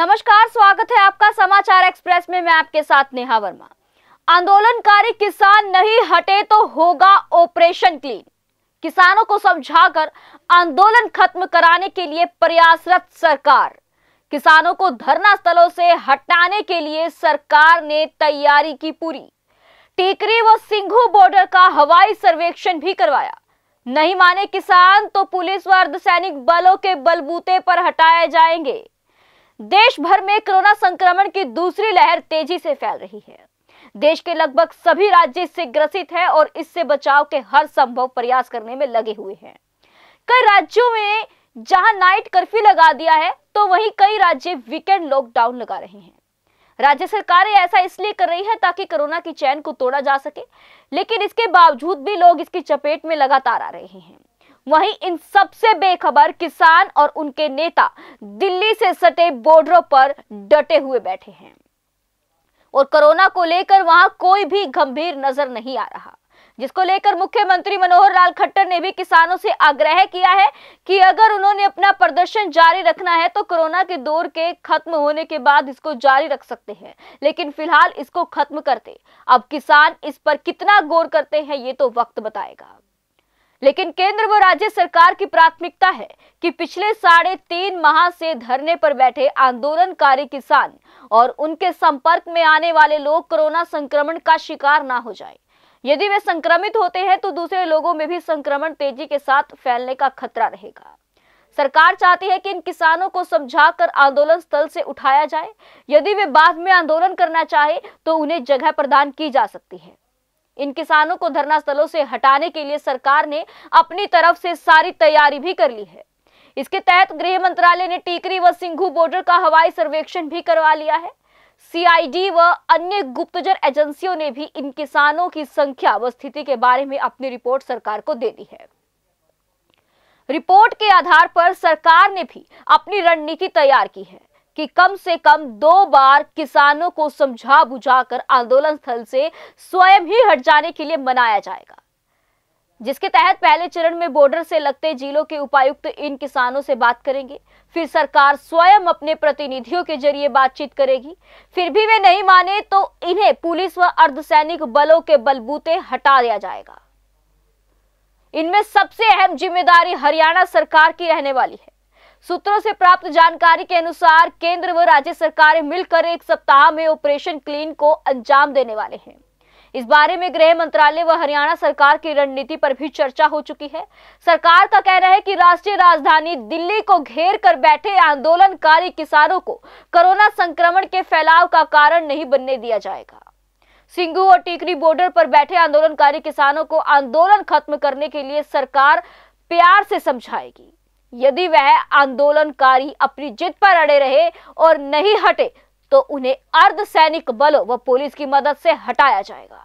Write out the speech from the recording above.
नमस्कार स्वागत है आपका समाचार एक्सप्रेस में मैं आपके साथ नेहा वर्मा आंदोलनकारी किसान नहीं हटे तो होगा ऑपरेशन क्लीन किसानों को समझाकर आंदोलन खत्म कराने के लिए प्रयासरत सरकार किसानों को धरना स्थलों से हटाने के लिए सरकार ने तैयारी की पूरी टीकरी व सिंघू बॉर्डर का हवाई सर्वेक्षण भी करवाया नहीं माने किसान तो पुलिस व अर्धसैनिक बलों के बलबूते पर हटाए जाएंगे देश भर में कोरोना संक्रमण की दूसरी लहर तेजी से फैल रही है देश के लगभग सभी राज्य इससे ग्रसित हैं और इससे बचाव के हर संभव प्रयास करने में लगे हुए हैं कई राज्यों में जहां नाइट कर्फ्यू लगा दिया है तो वहीं कई राज्य वीकेंड लॉकडाउन लगा रहे हैं राज्य सरकारें ऐसा इसलिए कर रही है ताकि कोरोना की चैन को तोड़ा जा सके लेकिन इसके बावजूद भी लोग इसकी चपेट में लगातार आ रहे हैं वहीं इन सबसे बेखबर किसान और उनके नेता दिल्ली से सटे बॉर्डरों पर डटे हुए बैठे हैं और कोरोना को लेकर वहां कोई भी गंभीर नजर नहीं आ रहा जिसको लेकर मुख्यमंत्री मनोहर लाल खट्टर ने भी किसानों से आग्रह किया है कि अगर उन्होंने अपना प्रदर्शन जारी रखना है तो कोरोना के दौर के खत्म होने के बाद इसको जारी रख सकते हैं लेकिन फिलहाल इसको खत्म करते अब किसान इस पर कितना गौर करते हैं ये तो वक्त बताएगा लेकिन केंद्र व राज्य सरकार की प्राथमिकता है कि पिछले साढ़े तीन माह से धरने पर बैठे आंदोलनकारी किसान और उनके संपर्क में आने वाले लोग कोरोना संक्रमण का शिकार ना हो जाएं। यदि वे संक्रमित होते हैं तो दूसरे लोगों में भी संक्रमण तेजी के साथ फैलने का खतरा रहेगा सरकार चाहती है कि इन किसानों को समझाकर आंदोलन स्थल से उठाया जाए यदि वे बाद में आंदोलन करना चाहे तो उन्हें जगह प्रदान की जा सकती है इन किसानों को धरना स्थलों से हटाने के लिए सरकार ने अपनी तरफ से सारी तैयारी भी कर ली है इसके तहत गृह मंत्रालय ने टीकरी व सिंघू बॉर्डर का हवाई सर्वेक्षण भी करवा लिया है सीआईडी व अन्य गुप्तचर एजेंसियों ने भी इन किसानों की संख्या व स्थिति के बारे में अपनी रिपोर्ट सरकार को दे दी है रिपोर्ट के आधार पर सरकार ने भी अपनी रणनीति तैयार की है कि कम से कम दो बार किसानों को समझा बुझाकर आंदोलन स्थल से स्वयं ही हट जाने के लिए मनाया जाएगा जिसके तहत पहले चरण में बॉर्डर से लगते जिलों के उपायुक्त इन किसानों से बात करेंगे फिर सरकार स्वयं अपने प्रतिनिधियों के जरिए बातचीत करेगी फिर भी वे नहीं माने तो इन्हें पुलिस व अर्धसैनिक बलों के बलबूते हटा दिया जाएगा इनमें सबसे अहम जिम्मेदारी हरियाणा सरकार की रहने वाली है सूत्रों से प्राप्त जानकारी के अनुसार केंद्र व राज्य सरकारें मिलकर एक सप्ताह में ऑपरेशन क्लीन को अंजाम देने वाले हैं इस बारे में गृह मंत्रालय व हरियाणा सरकार की रणनीति पर भी चर्चा हो चुकी है सरकार का कहना है कि राष्ट्रीय राजधानी दिल्ली को घेर कर बैठे आंदोलनकारी किसानों को कोरोना संक्रमण के फैलाव का कारण नहीं बनने दिया जाएगा सिंगू और टीकरी बॉर्डर पर बैठे आंदोलनकारी किसानों को आंदोलन खत्म करने के लिए सरकार प्यार से समझाएगी यदि वह आंदोलनकारी अपनी जिद पर अड़े रहे और नहीं हटे तो उन्हें अर्धसैनिक बलों व पुलिस की मदद से हटाया जाएगा